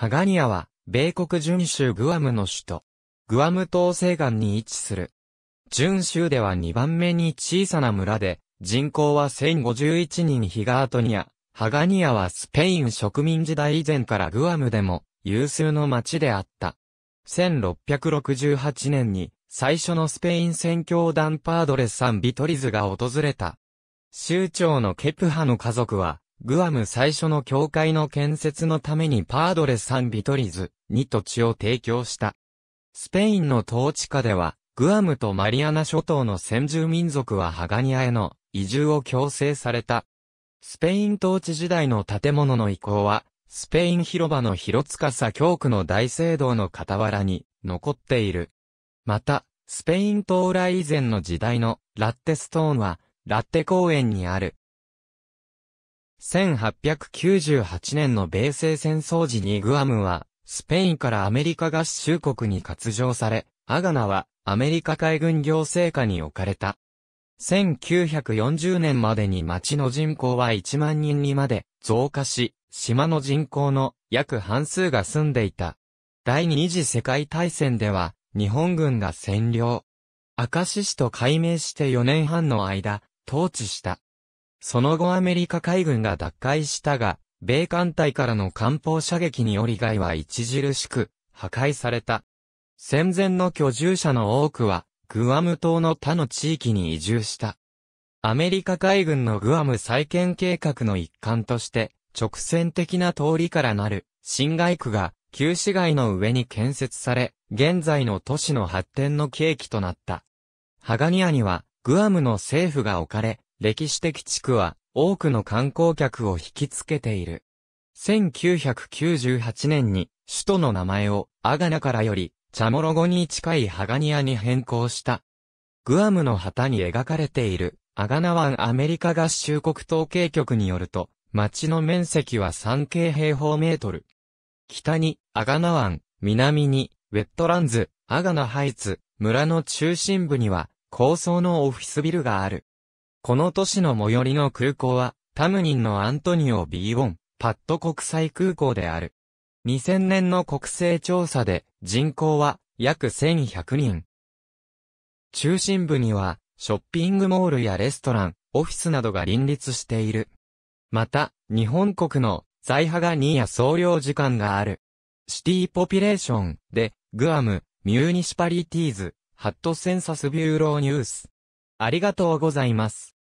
ハガニアは、米国準州グアムの首都。グアム島西岸に位置する。準州では2番目に小さな村で、人口は1051人ヒガートニア。ハガニアはスペイン植民時代以前からグアムでも有数の町であった。1668年に最初のスペイン宣教団パードレ・サン・ビトリズが訪れた。州長のケプハの家族はグアム最初の教会の建設のためにパードレ・サン・ビトリズに土地を提供した。スペインの統治下では、グアムとマリアナ諸島の先住民族はハガニアへの移住を強制された。スペイン統治時代の建物の移行は、スペイン広場の広司教区の大聖堂の傍らに残っている。また、スペイン到来以前の時代のラッテストーンは、ラッテ公園にある1898年の米西戦争時にグアムは、スペインからアメリカ合衆国に割譲され、アガナはアメリカ海軍行政下に置かれた。1940年までに町の人口は1万人にまで増加し、島の人口の約半数が住んでいた。第二次世界大戦では日本軍が占領。カ石市と改名して4年半の間、統治した。その後アメリカ海軍が奪回したが、米艦隊からの艦砲射撃により外は著しく破壊された。戦前の居住者の多くは、グアム島の他の地域に移住した。アメリカ海軍のグアム再建計画の一環として、直線的な通りからなる、新外区が、旧市街の上に建設され、現在の都市の発展の契機となった。ハガニアには、グアムの政府が置かれ、歴史的地区は多くの観光客を引きつけている。1998年に首都の名前をアガナからよりチャモロゴに近いハガニアに変更した。グアムの旗に描かれているアガナ湾アメリカ合衆国統計局によると、町の面積は3京平方メートル。北にアガナ湾、南にウェットランズ、アガナハイツ、村の中心部には高層のオフィスビルがある。この都市の最寄りの空港は、タムニンのアントニオ・ビーオン、パット国際空港である。2000年の国勢調査で、人口は約1100人。中心部には、ショッピングモールやレストラン、オフィスなどが林立している。また、日本国の在派が2や総領時間がある。シティポピュレーションで、グアム、ミューニシパリティーズ、ハットセンサスビューローニュース、ありがとうございます。